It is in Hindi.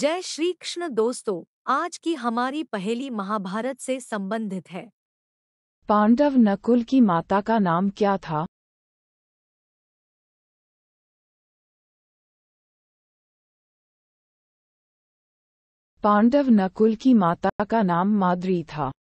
जय श्री कृष्ण दोस्तों आज की हमारी पहली महाभारत से संबंधित है पांडव नकुल की माता का नाम क्या था पांडव नकुल की माता का नाम माद्री था